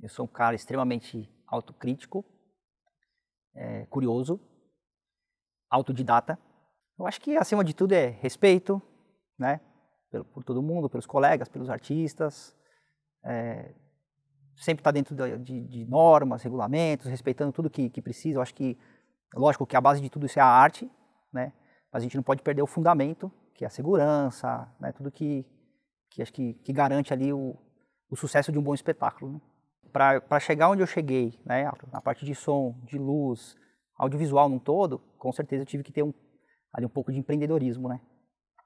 Eu sou um cara extremamente autocrítico, é, curioso, autodidata. Eu acho que, acima de tudo, é respeito, né? Por, por todo mundo, pelos colegas, pelos artistas. É, sempre estar tá dentro de, de, de, normas, regulamentos, respeitando tudo que, que precisa. Eu acho que, lógico, que a base de tudo isso é a arte, né? Mas a gente não pode perder o fundamento, que é a segurança, né? Tudo que, que acho que, que garante ali o, o sucesso de um bom espetáculo. Né? Para chegar onde eu cheguei, né? Na parte de som, de luz, audiovisual num todo, com certeza eu tive que ter um ali um pouco de empreendedorismo, né?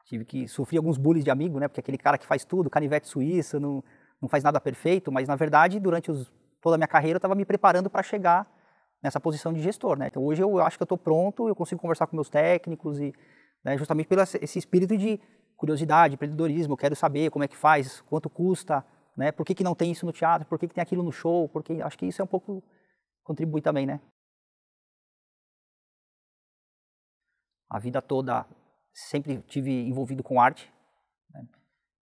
Tive que sofrer alguns bullies de amigo, né? Porque aquele cara que faz tudo, canivete suíça, não, não faz nada perfeito, mas na verdade, durante os, toda a minha carreira, eu estava me preparando para chegar nessa posição de gestor, né? Então hoje eu acho que eu estou pronto, eu consigo conversar com meus técnicos e né, justamente pelo esse espírito de curiosidade, empreendedorismo, eu quero saber como é que faz, quanto custa, né? Por que, que não tem isso no teatro? Por que, que tem aquilo no show? Porque acho que isso é um pouco contribui também, né? a vida toda sempre tive envolvido com arte. Né?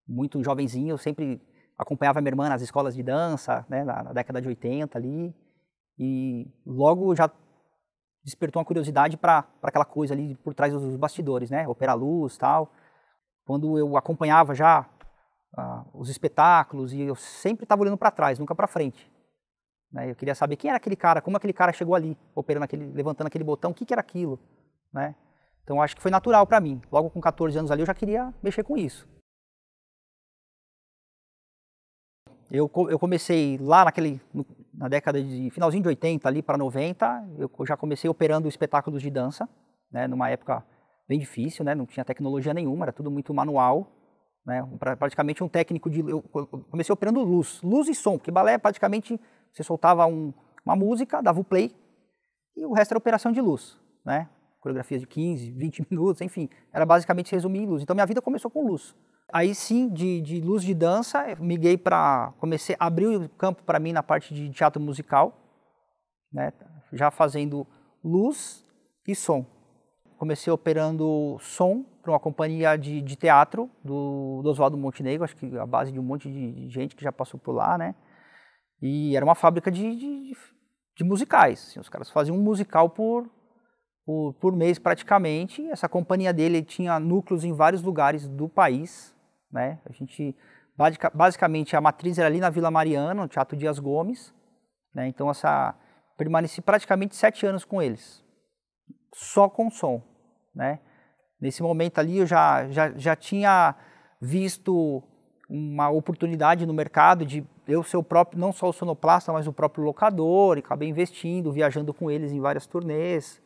Muito jovenzinho, eu sempre acompanhava minha irmã nas escolas de dança, né? na, na, década de 80 ali, e logo já despertou uma curiosidade para aquela coisa ali por trás dos bastidores, né? Opera luz, tal. Quando eu acompanhava já ah, os espetáculos e eu sempre estava olhando para trás, nunca para frente. Né? Eu queria saber quem era aquele cara, como aquele cara chegou ali, operando aquele, levantando aquele botão, o que, que era aquilo, né? Então acho que foi natural para mim. Logo com 14 anos ali eu já queria mexer com isso. Eu, eu comecei lá naquele, na década de finalzinho de 80 ali para 90, eu já comecei operando espetáculos de dança, né, numa época bem difícil, né, não tinha tecnologia nenhuma, era tudo muito manual, né, pra, praticamente um técnico de eu comecei operando luz, luz e som, porque balé é praticamente você soltava um, uma música, dava o play e o resto era operação de luz, né? coreografias de 15, 20 minutos, enfim, era basicamente resumir em luz. Então minha vida começou com luz. Aí sim, de, de luz de dança, miguei para comecei a abrir o campo para mim na parte de teatro musical, né? Já fazendo luz e som. Comecei operando som para uma companhia de, de teatro do, do Oswaldo Montenegro, acho que a base de um monte de gente que já passou por lá, né? E era uma fábrica de, de, de musicais. Assim, os caras faziam um musical por, por, por mês praticamente. Essa companhia dele tinha núcleos em vários lugares do país. Né? A gente, basicamente, a matriz era ali na Vila Mariana, no Teatro Dias Gomes. Né? Então, essa, permaneci praticamente sete anos com eles, só com som. Né? Nesse momento ali, eu já, já, já tinha visto uma oportunidade no mercado de eu ser o próprio, não só o sonoplasta, mas o próprio locador, e acabei investindo, viajando com eles em várias turnês.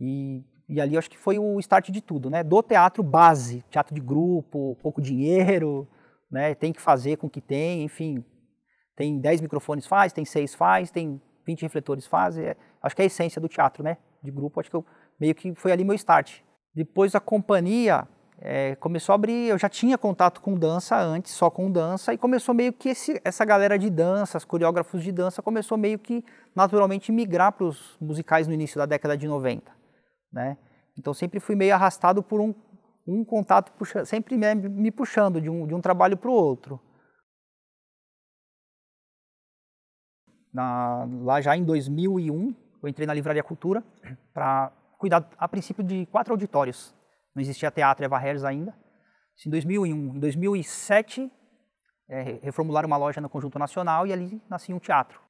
E, e ali acho que foi o start de tudo, né? Do teatro base, teatro de grupo, pouco dinheiro, né? Tem que fazer com o que tem, enfim. Tem 10 microfones faz, tem 6 faz, tem 20 refletores faz. É, acho que é a essência do teatro, né? De grupo, acho que eu, meio que foi ali meu start. Depois a companhia é, começou a abrir, eu já tinha contato com dança antes, só com dança, e começou meio que esse, essa galera de dança, os coreógrafos de dança, começou meio que naturalmente migrar para os musicais no início da década de 90 né? Então sempre fui meio arrastado por um, um contato, puxa, sempre me, me puxando de um, de um trabalho para o outro. Na, lá já em 2001, eu entrei na Livraria Cultura para cuidar, a princípio, de quatro auditórios. Não existia teatro Eva Harris ainda. em 2001. Em 2007, é, reformularam uma loja no Conjunto Nacional e ali nascia um teatro.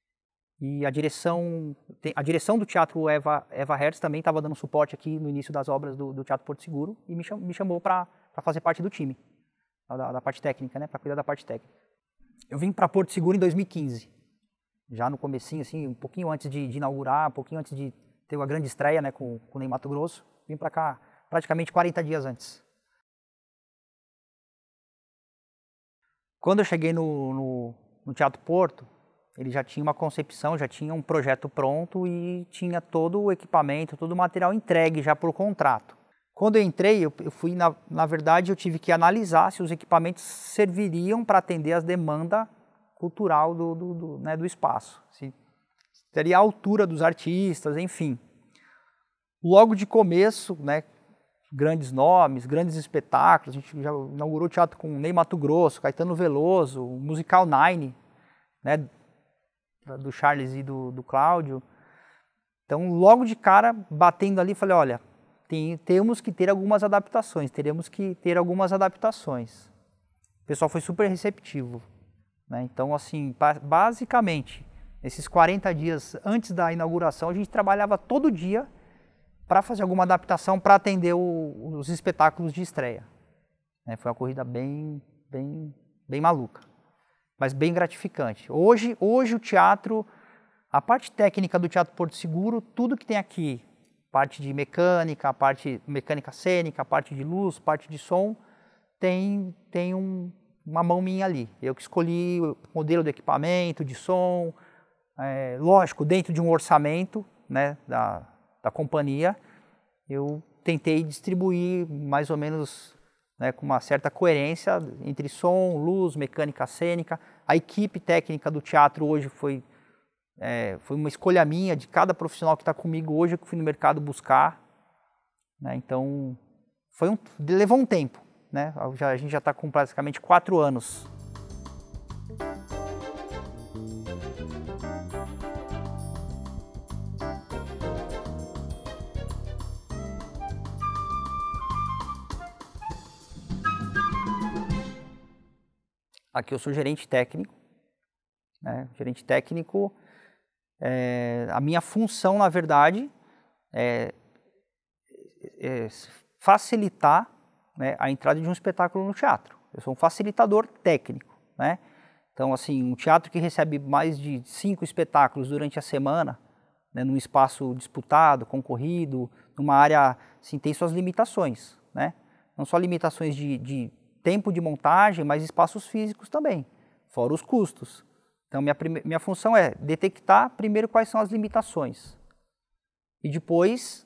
E a direção, a direção do Teatro Eva, Eva Hertz também estava dando suporte aqui no início das obras do, do Teatro Porto Seguro e me, cham, me chamou para fazer parte do time, da, da parte técnica, né, para cuidar da parte técnica. Eu vim para Porto Seguro em 2015, já no comecinho, assim, um pouquinho antes de, de inaugurar, um pouquinho antes de ter uma grande estreia né, com, com o Ney Mato Grosso. Vim para cá praticamente 40 dias antes. Quando eu cheguei no, no, no Teatro Porto, ele já tinha uma concepção, já tinha um projeto pronto e tinha todo o equipamento, todo o material entregue já por contrato. Quando eu entrei, eu, fui na, na verdade eu tive que analisar se os equipamentos serviriam para atender as demandas cultural do, do, do, né, do espaço, se teria a altura dos artistas, enfim. Logo de começo, né, grandes nomes, grandes espetáculos. A gente já inaugurou teatro com Ney Mato Grosso, Caetano Veloso, o musical Nine, né? do Charles e do, do Cláudio. Então, logo de cara, batendo ali, falei: olha, tem, temos que ter algumas adaptações, teremos que ter algumas adaptações. O pessoal foi super receptivo. Né? Então, assim, basicamente, esses 40 dias antes da inauguração, a gente trabalhava todo dia para fazer alguma adaptação para atender o, os espetáculos de estreia. Né? Foi uma corrida bem, bem, bem maluca mas bem gratificante. Hoje, hoje o teatro, a parte técnica do Teatro Porto Seguro, tudo que tem aqui, parte de mecânica, parte mecânica cênica, parte de luz, parte de som, tem, tem um, uma mão minha ali. Eu que escolhi o modelo do equipamento, de som, é, lógico, dentro de um orçamento né, da, da companhia, eu tentei distribuir mais ou menos né, com uma certa coerência entre som, luz, mecânica cênica. A equipe técnica do teatro hoje foi, é, foi uma escolha minha de cada profissional que está comigo hoje que eu fui no mercado buscar. Né, então, foi um, levou um tempo. Né? Já, a gente já está com praticamente quatro anos Aqui eu sou gerente técnico. Né? Gerente técnico, é, a minha função, na verdade, é, é facilitar né, a entrada de um espetáculo no teatro. Eu sou um facilitador técnico. Né? Então, assim, um teatro que recebe mais de cinco espetáculos durante a semana, né, num espaço disputado, concorrido, numa área, assim, tem suas limitações, né? Não só limitações de, de tempo de montagem, mas espaços físicos também, fora os custos. Então, minha, minha função é detectar primeiro quais são as limitações e depois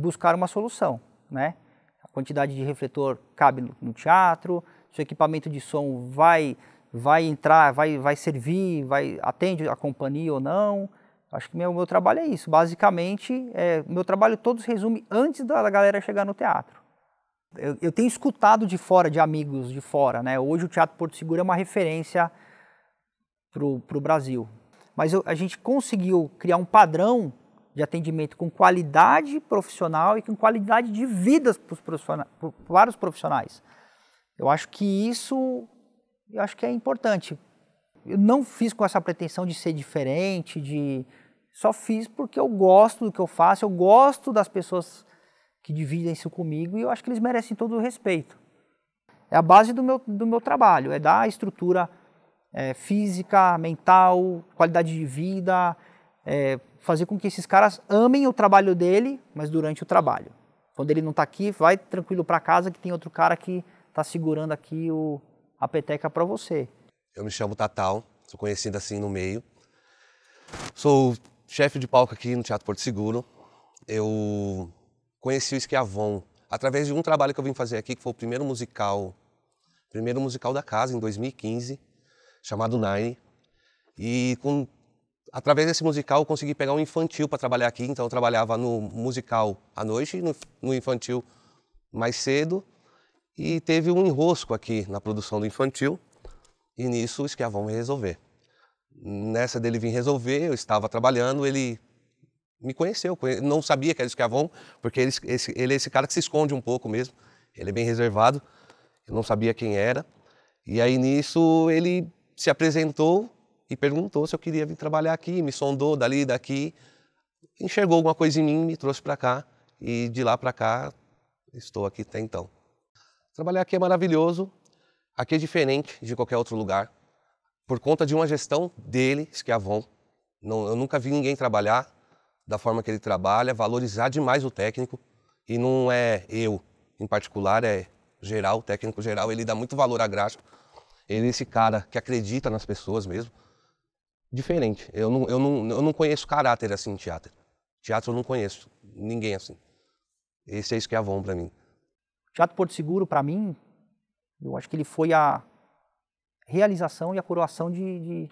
buscar uma solução. Né? A quantidade de refletor cabe no, no teatro, se o equipamento de som vai, vai entrar, vai, vai servir, vai, atende a companhia ou não. Acho que meu, meu trabalho é isso. Basicamente, é, meu trabalho todos resume antes da galera chegar no teatro eu, eu, tenho escutado de fora, de amigos de fora, né? Hoje o Teatro Porto Seguro é uma referência para o Brasil. Mas eu, a gente conseguiu criar um padrão de atendimento com qualidade profissional e com qualidade de vida para os profissionais. Eu acho que isso eu acho que é importante. Eu não fiz com essa pretensão de ser diferente, de só fiz porque eu gosto do que eu faço, eu gosto das pessoas que dividem isso comigo e eu acho que eles merecem todo o respeito. É a base do meu, do meu trabalho, é dar estrutura é, física, mental, qualidade de vida, é, fazer com que esses caras amem o trabalho dele, mas durante o trabalho. Quando ele não está aqui, vai tranquilo para casa que tem outro cara que está segurando aqui o, a peteca para você. Eu me chamo Tatal, sou conhecido assim no meio. Sou chefe de palco aqui no Teatro Porto Seguro. Eu conheci o Esquiavon através de um trabalho que eu vim fazer aqui, que foi o primeiro musical, primeiro musical da casa em 2015, chamado Nine. E com, através desse musical eu consegui pegar um infantil para trabalhar aqui, então eu trabalhava no musical à noite e no, no infantil mais cedo. E teve um enrosco aqui na produção do infantil, e nisso o Esquiavon me resolver. Nessa dele vir resolver, eu estava trabalhando, ele me conheceu, não sabia que era escravão, porque ele, esse, ele é esse cara que se esconde um pouco mesmo, ele é bem reservado, eu não sabia quem era. E aí nisso ele se apresentou e perguntou se eu queria vir trabalhar aqui, me sondou dali daqui, enxergou alguma coisa em mim, me trouxe para cá e de lá para cá estou aqui até então. Trabalhar aqui é maravilhoso, aqui é diferente de qualquer outro lugar, por conta de uma gestão dele, Esquiavon. Não, eu nunca vi ninguém trabalhar da forma que ele trabalha, valorizar demais o técnico. E não é eu em particular, é geral, técnico geral. Ele dá muito valor à graxa. Ele é esse cara que acredita nas pessoas mesmo. Diferente. Eu não, eu não, eu não conheço caráter assim em teatro. Teatro eu não conheço ninguém assim. Esse é isso que é Avon para mim. O Teatro Porto Seguro, para mim, eu acho que ele foi a realização e a coroação de, de,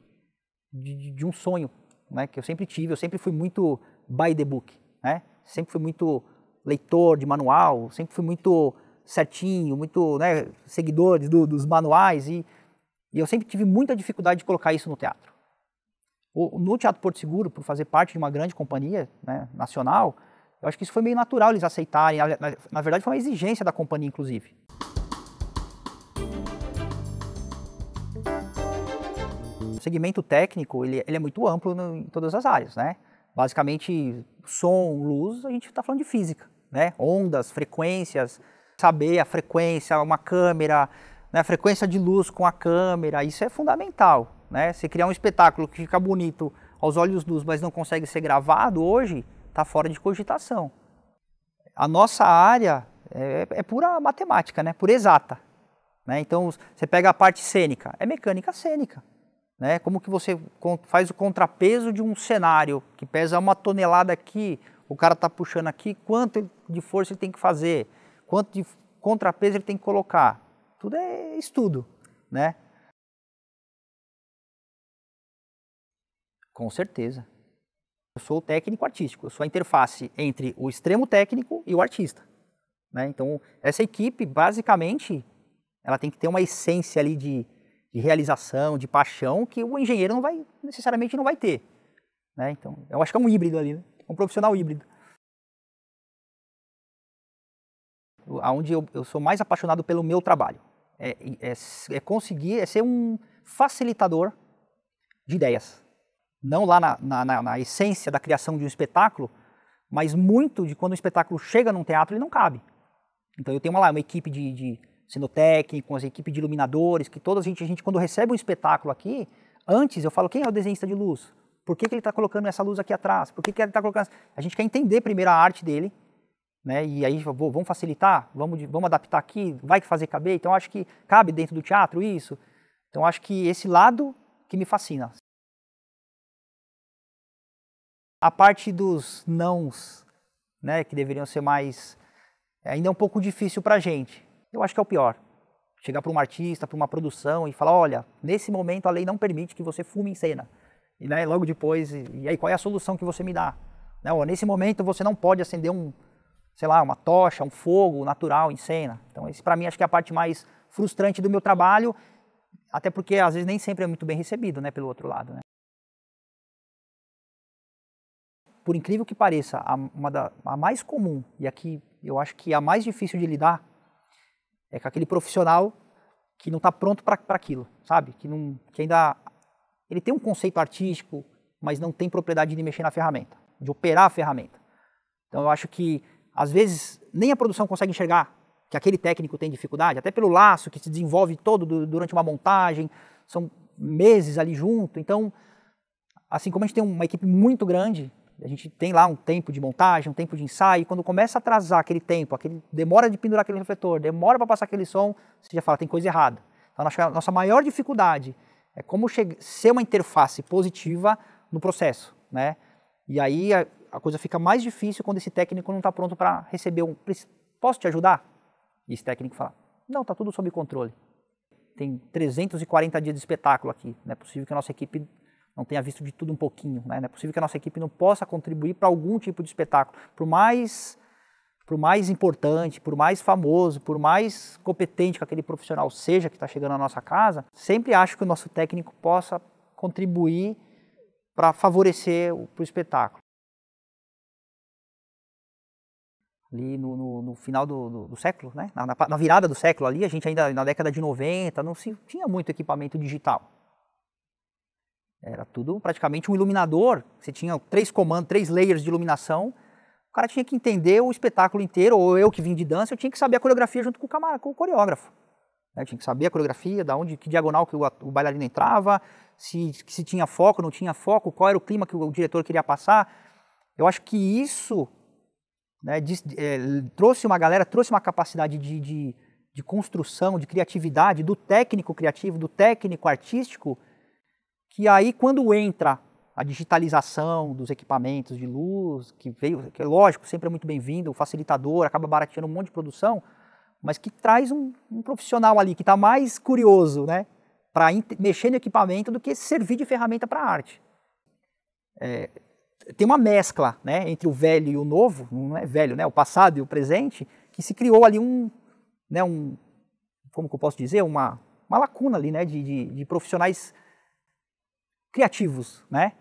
de, de um sonho né, que eu sempre tive. Eu sempre fui muito by the book, né? Sempre fui muito leitor de manual, sempre fui muito certinho, muito né, seguidores do, dos manuais e, e, eu sempre tive muita dificuldade de colocar isso no teatro. O, no Teatro Porto Seguro, por fazer parte de uma grande companhia né, nacional, eu acho que isso foi meio natural eles aceitarem. Na, na verdade, foi uma exigência da companhia, inclusive. O segmento técnico ele, ele é muito amplo no, em todas as áreas, né? Basicamente, som, luz, a gente está falando de física, né? Ondas, frequências, saber a frequência, uma câmera, né? a frequência de luz com a câmera, isso é fundamental, né? Se criar um espetáculo que fica bonito aos olhos dos, mas não consegue ser gravado hoje, está fora de cogitação. A nossa área é, é pura matemática, né? Pura exata. Né? Então, você pega a parte cênica, é mecânica cênica. Né? Como que você faz o contrapeso de um cenário que pesa uma tonelada aqui, o cara está puxando aqui, quanto de força ele tem que fazer, quanto de contrapeso ele tem que colocar. Tudo é estudo, né? Com certeza. Eu sou o técnico artístico, eu sou a interface entre o extremo técnico e o artista. Né? Então, essa equipe, basicamente, ela tem que ter uma essência ali de de realização, de paixão, que o engenheiro não vai necessariamente não vai ter. Né? Então, eu acho que é um híbrido ali, né? um profissional híbrido. Aonde eu, eu, sou mais apaixonado pelo meu trabalho é, é, é, conseguir, é ser um facilitador de ideias. Não lá na, na, na, na essência da criação de um espetáculo, mas muito de quando o espetáculo chega num teatro ele não cabe. Então eu tenho uma, lá uma equipe de, de as equipes de iluminadores, que toda a gente, a gente quando recebe um espetáculo aqui, antes eu falo quem é o desenhista de luz? Por que, que ele está colocando essa luz aqui atrás? Por que, que ele está colocando... A gente quer entender primeiro a arte dele, né? E aí vamos facilitar, vamos, vamos adaptar aqui, vai que fazer caber. Então acho que cabe dentro do teatro isso. Então acho que esse lado que me fascina. A parte dos nãos, né, que deveriam ser mais ainda é um pouco difícil para a gente, eu acho que é o pior. Chegar para um artista, para uma produção e falar: olha, nesse momento a lei não permite que você fume em cena. E né, logo depois, e, e aí qual é a solução que você me dá? Né, nesse momento você não pode acender um, sei lá, uma tocha, um fogo natural em cena. Então, esse para mim acho que é a parte mais frustrante do meu trabalho, até porque às vezes nem sempre é muito bem recebido, né, pelo outro lado, né? Por incrível que pareça, a, uma da, a mais comum e aqui eu acho que é a mais difícil de lidar é com aquele profissional que não está pronto para aquilo, sabe? Que, não, que ainda. Ele tem um conceito artístico, mas não tem propriedade de mexer na ferramenta, de operar a ferramenta. Então eu acho que, às vezes, nem a produção consegue enxergar que aquele técnico tem dificuldade, até pelo laço que se desenvolve todo durante uma montagem, são meses ali junto. Então, assim como a gente tem uma equipe muito grande, a gente tem lá um tempo de montagem, um tempo de ensaio, e quando começa a atrasar aquele tempo, aquele demora de pendurar aquele refletor, demora para passar aquele som, você já fala, tem coisa errada. Então, acho que a nossa maior dificuldade é como ser uma interface positiva no processo, né? E aí a, a coisa fica mais difícil quando esse técnico não está pronto para receber um, posso te ajudar? E esse técnico fala, não, está tudo sob controle. Tem 340 dias de espetáculo aqui, não é possível que a nossa equipe não tenha visto de tudo um pouquinho. Né? Não é possível que a nossa equipe não possa contribuir para algum tipo de espetáculo, por mais, por mais importante, por mais famoso, por mais competente que aquele profissional seja que está chegando à nossa casa. Sempre acho que o nosso técnico possa contribuir para favorecer o espetáculo. ali no, no, no final do, do, do, século, né? Na, na, na, virada do século ali, a gente ainda na década de 90 não se tinha muito equipamento digital. Era tudo praticamente um iluminador. Você tinha três comandos, três layers de iluminação. O cara tinha que entender o espetáculo inteiro, ou eu que vim de dança, eu tinha que saber a coreografia junto com o, camar com o coreógrafo. Né? Eu tinha que saber a coreografia, da onde, que diagonal que o, bailarino entrava, se, se tinha foco, não tinha foco, qual era o clima que o, diretor queria passar. Eu acho que isso né, é, trouxe uma galera, trouxe uma capacidade de, de, de construção, de criatividade, do técnico criativo, do técnico artístico, que aí quando entra a digitalização dos equipamentos de luz, que veio, que é lógico, sempre é muito bem-vindo, o facilitador acaba barateando um monte de produção, mas que traz um, um profissional ali que está mais curioso, né, para mexer no equipamento do que servir de ferramenta para a arte. É, tem uma mescla, né, entre o velho e o novo, não é velho, né, o passado e o presente, que se criou ali um, né, um, como que eu posso dizer, uma, uma lacuna ali, né, de, de, de profissionais criativos, né?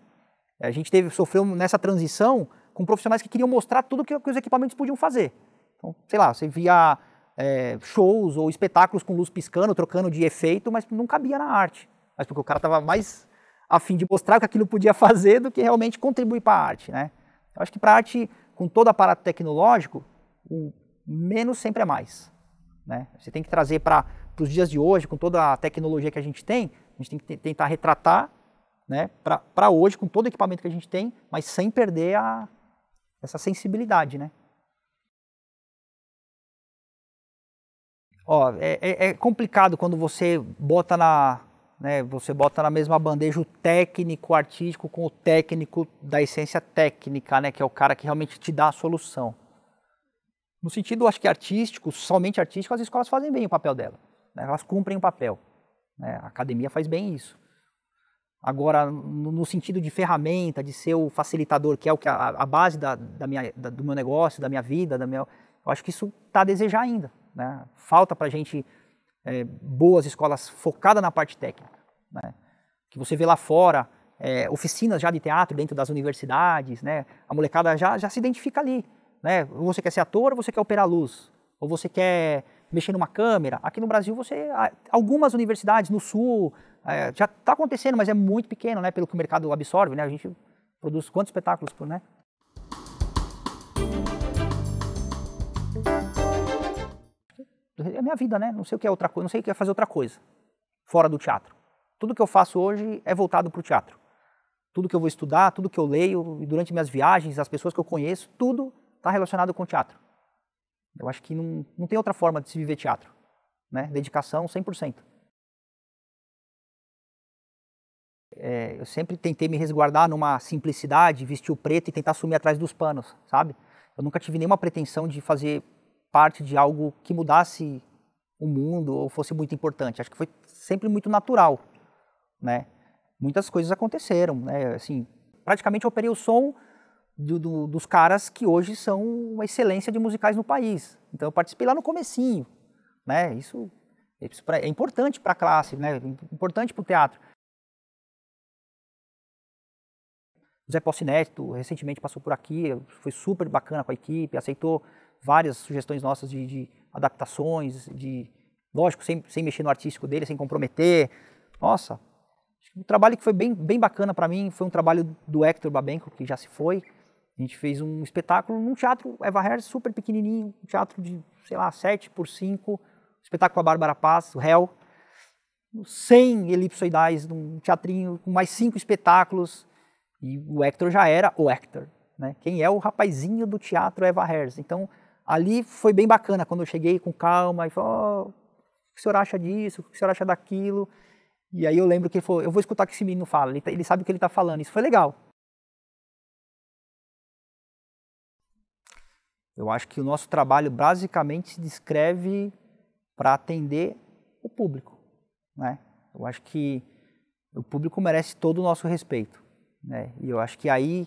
A gente teve, sofreu nessa transição com profissionais que queriam mostrar tudo que, que os equipamentos podiam fazer. Então, sei lá, você via é, shows ou espetáculos com luz piscando, trocando de efeito, mas não cabia na arte. Mas porque o cara estava mais a fim de mostrar o que aquilo podia fazer do que realmente contribuir para a arte, né? Eu acho que para a arte, com todo aparato tecnológico, o menos sempre é mais, né? Você tem que trazer para os dias de hoje, com toda a tecnologia que a gente tem, a gente tem que tentar retratar né, para hoje, com todo o equipamento que a gente tem, mas sem perder a, essa sensibilidade, né? Ó, é, é, é complicado quando você bota na, né, você bota na mesma bandeja o técnico artístico com o técnico da essência técnica, né, que é o cara que realmente te dá a solução. No sentido, acho que artístico, somente artístico, as escolas fazem bem o papel dela, né, elas cumprem o papel. Né, a academia faz bem isso. Agora, no sentido de ferramenta, de ser o facilitador, que é o que a, a base da, da minha, da, do meu negócio, da minha vida, da minha, eu acho que isso está a desejar ainda. Né? Falta para a gente é, boas escolas focadas na parte técnica. Né? Que você vê lá fora é, oficinas já de teatro dentro das universidades, né? a molecada já, já se identifica ali. Né? Ou você quer ser ator ou você quer operar luz? Ou você quer mexer numa câmera. Aqui no Brasil, você algumas universidades no Sul é, já está acontecendo, mas é muito pequeno, né? Pelo que o mercado absorve, né? A gente produz quantos espetáculos por, né? É minha vida, né? Não sei o que é outra coisa, não sei o que é fazer outra coisa fora do teatro. Tudo que eu faço hoje é voltado para o teatro. Tudo que eu vou estudar, tudo que eu leio, e durante minhas viagens, as pessoas que eu conheço, tudo está relacionado com o teatro. Eu acho que não, não tem outra forma de se viver teatro. Né? Dedicação 100%. É, eu sempre tentei me resguardar numa simplicidade, vestir o preto e tentar sumir atrás dos panos, sabe? Eu nunca tive nenhuma pretensão de fazer parte de algo que mudasse o mundo ou fosse muito importante. Acho que foi sempre muito natural, né? Muitas coisas aconteceram, né? Assim, praticamente eu operei o som do, do, dos caras que hoje são uma excelência de musicais no país. Então eu participei lá no comecinho, né? Isso, isso pra, é importante para a classe, né? Importante para o teatro. Zé Possineto recentemente passou por aqui, foi super bacana com a equipe, aceitou várias sugestões nossas de, de adaptações, de lógico sem, sem mexer no artístico dele, sem comprometer. Nossa, um trabalho que foi bem, bem bacana para mim foi um trabalho do Hector Babenco que já se foi, a gente fez um espetáculo num teatro Eva Herz super pequenininho, um teatro de, sei lá, 7 por 5, um espetáculo com a Bárbara Paz, o Hell, 100 elipsoidais num teatrinho com mais cinco espetáculos. E o Hector já era o Hector, né? Quem é o rapazinho do teatro Eva Herz. Então, ali foi bem bacana quando eu cheguei com calma e falou: oh, o que o senhor acha disso? O que o senhor acha daquilo? E aí eu lembro que ele falou: eu vou escutar o que esse menino fala, ele, tá, ele sabe o que ele está falando. Isso foi legal. Eu acho que o nosso trabalho basicamente se descreve para atender o público, né? Eu acho que o público merece todo o nosso respeito, né? E eu acho que aí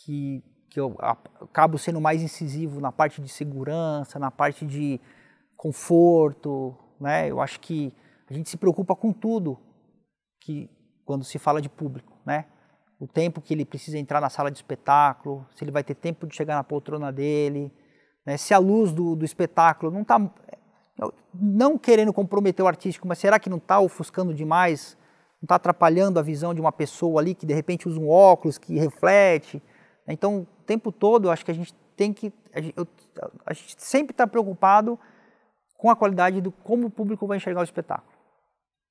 que, que eu acabo sendo mais incisivo na parte de segurança, na parte de conforto, né? Eu acho que a gente se preocupa com tudo que quando se fala de público, né? o tempo que ele precisa entrar na sala de espetáculo, se ele vai ter tempo de chegar na poltrona dele, né? se a luz do, do espetáculo não está. É, não querendo comprometer o artístico, mas será que não está ofuscando demais? Não está atrapalhando a visão de uma pessoa ali que de repente usa um óculos que reflete? Né? Então, o tempo todo, acho que a gente tem que. A gente, eu, a gente sempre está preocupado com a qualidade do como o público vai enxergar o espetáculo.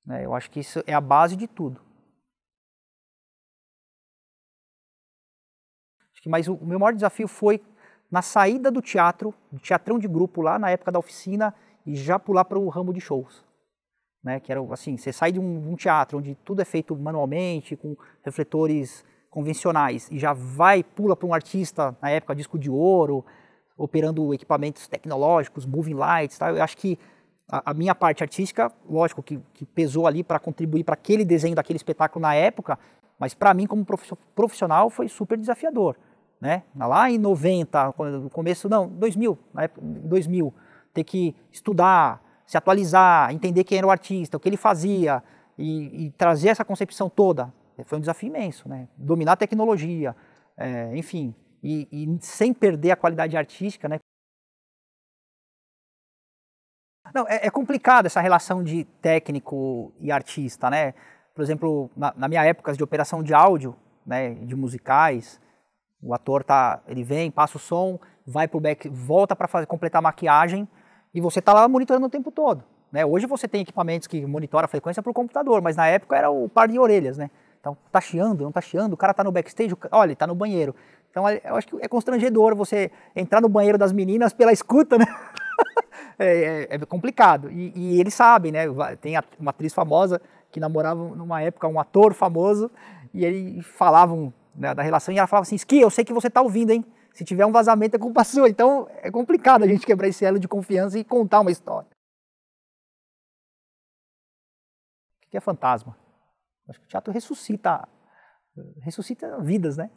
Né? Eu acho que isso é a base de tudo. Mas o, o meu maior desafio foi na saída do teatro, do teatrão de grupo lá na época da oficina e já pular para o ramo de shows. Né, que era assim, você sai de um, um, teatro onde tudo é feito manualmente, com refletores convencionais, e já vai, pula para um artista, na época, disco de ouro, operando equipamentos tecnológicos, moving lights, tá? eu acho que a, a minha parte artística, lógico, que, que pesou ali para contribuir para aquele desenho daquele espetáculo na época, mas para mim, como profissional, foi super desafiador né? Lá em 90, no começo, não, 2000, na época 2000, ter que estudar, se atualizar, entender quem era o artista, o que ele fazia e, e trazer essa concepção toda. Foi um desafio imenso, né? Dominar a tecnologia, é, enfim, e, e, sem perder a qualidade artística, né? Não, é, é complicado essa relação de técnico e artista, né? Por exemplo, na, na minha época de operação de áudio, né, de musicais, o ator tá, ele vem, passa o som, vai pro back, volta para completar a maquiagem e você tá lá monitorando o tempo todo. Né? Hoje você tem equipamentos que monitoram a frequência para o computador, mas na época era o par de orelhas, né? Então tá chiando, não tá chiando, o cara tá no backstage, olha, tá no banheiro. Então é, eu acho que é constrangedor você entrar no banheiro das meninas pela escuta, né? é, é, é, complicado. E, e eles sabem, né? Tem uma atriz famosa que namorava numa época um ator famoso e ele falavam um, né, da relação, e ela falava assim, Ski, eu sei que você está ouvindo, hein? Se tiver um vazamento é culpa sua. Então é complicado a gente quebrar esse elo de confiança e contar uma história. O que é fantasma? Acho que o teatro ressuscita, ressuscita vidas, né?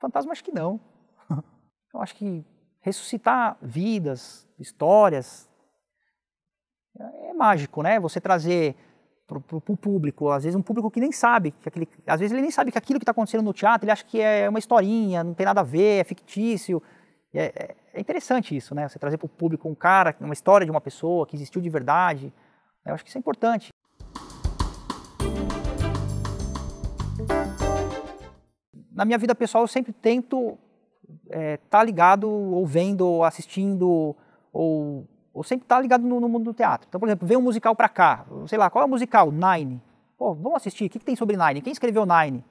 Fantasma acho que não. Eu acho que ressuscitar vidas, histórias, é, é mágico, né? Você trazer para o público, às vezes um público que nem sabe, que aquele, às vezes ele nem sabe que aquilo que está acontecendo no teatro, ele acha que é uma historinha, não tem nada a ver, é fictício. É, é, é, interessante isso, né? Você trazer para o público um cara, uma história de uma pessoa que existiu de verdade. Eu acho que isso é importante. Na minha vida pessoal, eu sempre tento estar é, tá ligado, ou vendo, assistindo, ou ou sempre estar tá ligado no, no, mundo do teatro. Então, por exemplo, vem um musical para cá, sei lá, qual é o musical? Nine. Pô, vamos assistir, o que, que tem sobre Nine? Quem escreveu Nine?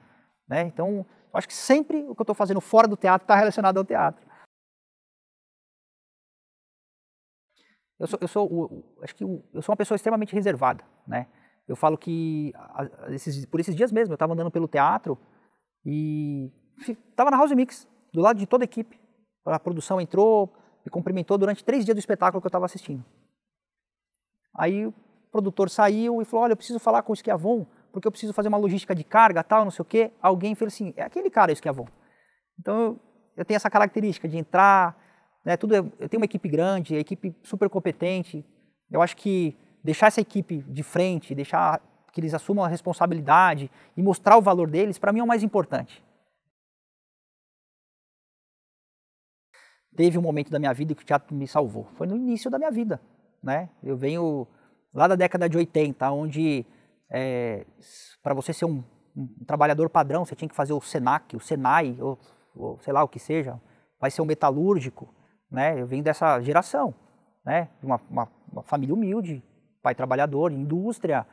Né? Então, acho que sempre o que eu estou fazendo fora do teatro está relacionado ao teatro. Eu sou, eu sou eu acho que eu sou uma pessoa extremamente reservada, né? Eu falo que esses, por esses dias mesmo eu estava andando pelo teatro e estava na House Mix, do lado de toda a equipe. A produção entrou, me cumprimentou durante três dias do espetáculo que eu estava assistindo. Aí o produtor saiu e falou: Olha, eu preciso falar com o Esquiavon, porque eu preciso fazer uma logística de carga, tal, não sei o quê. Alguém falou assim: É aquele cara, o Esquiavon. Então eu, eu tenho essa característica de entrar. Né, tudo, é, eu tenho uma equipe grande, a equipe super competente. Eu acho que deixar essa equipe de frente, deixar que eles assumam a responsabilidade e mostrar o valor deles, para mim é o mais importante. teve um momento da minha vida que o teatro me salvou. Foi no início da minha vida, né? Eu venho lá da década de 80, onde é, para você ser um, um, trabalhador padrão, você tinha que fazer o Senac, o Senai, ou, ou, sei lá o que seja, vai ser um metalúrgico, né? Eu venho dessa geração, né? Uma, uma, uma família humilde, pai trabalhador, indústria,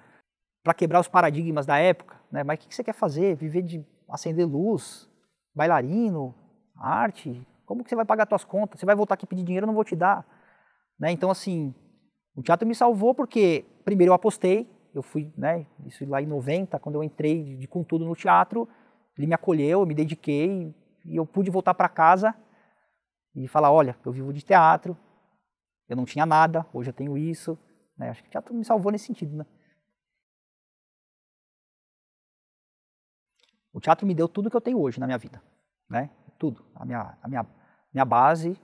para quebrar os paradigmas da época, né? Mas o que, que você quer fazer? Viver de acender luz, bailarino, arte, como que você vai pagar suas contas? Você vai voltar aqui pedir dinheiro, eu não vou te dar. Né? Então, assim, o teatro me salvou porque, primeiro, eu apostei. Eu fui, né, isso lá em 90, quando eu entrei de, de com tudo no teatro, ele me acolheu, eu me dediquei e eu pude voltar para casa e falar, olha, eu vivo de teatro, eu não tinha nada, hoje eu tenho isso. Né? Acho que o teatro me salvou nesse sentido, né? O teatro me deu tudo que eu tenho hoje na minha vida, né? tudo. A minha, a minha, minha base,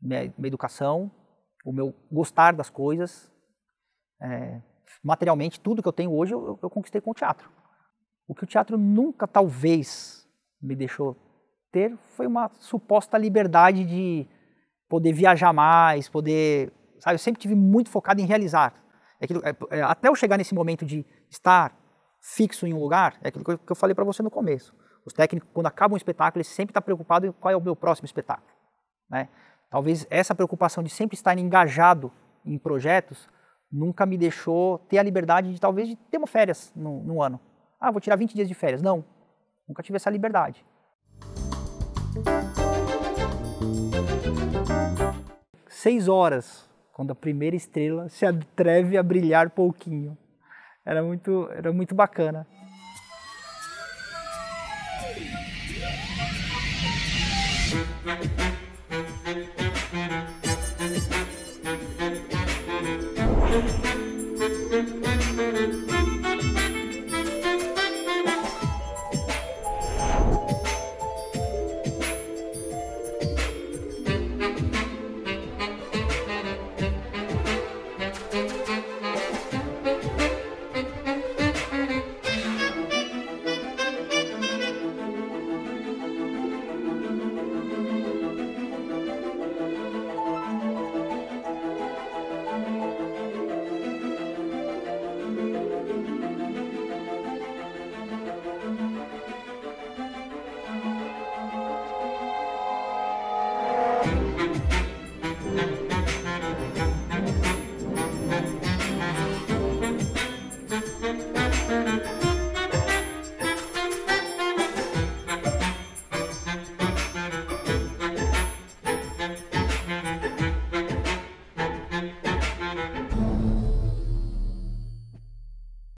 minha, minha educação, o meu gostar das coisas. É, materialmente, tudo que eu tenho hoje eu, eu conquistei com o teatro. O que o teatro nunca, talvez, me deixou ter foi uma suposta liberdade de poder viajar mais, poder. Sabe, eu sempre tive muito focado em realizar. É aquilo, é, é, até eu chegar nesse momento de estar fixo em um lugar, é aquilo que eu falei para você no começo. Os técnicos, quando acabam um espetáculo, eles sempre estão tá preocupados em qual é o meu próximo espetáculo. Né? Talvez essa preocupação de sempre estar engajado em projetos nunca me deixou ter a liberdade de talvez de ter uma férias no, no ano. Ah, vou tirar 20 dias de férias. Não, nunca tive essa liberdade. Seis horas, quando a primeira estrela se atreve a brilhar pouquinho. Era muito, era muito bacana.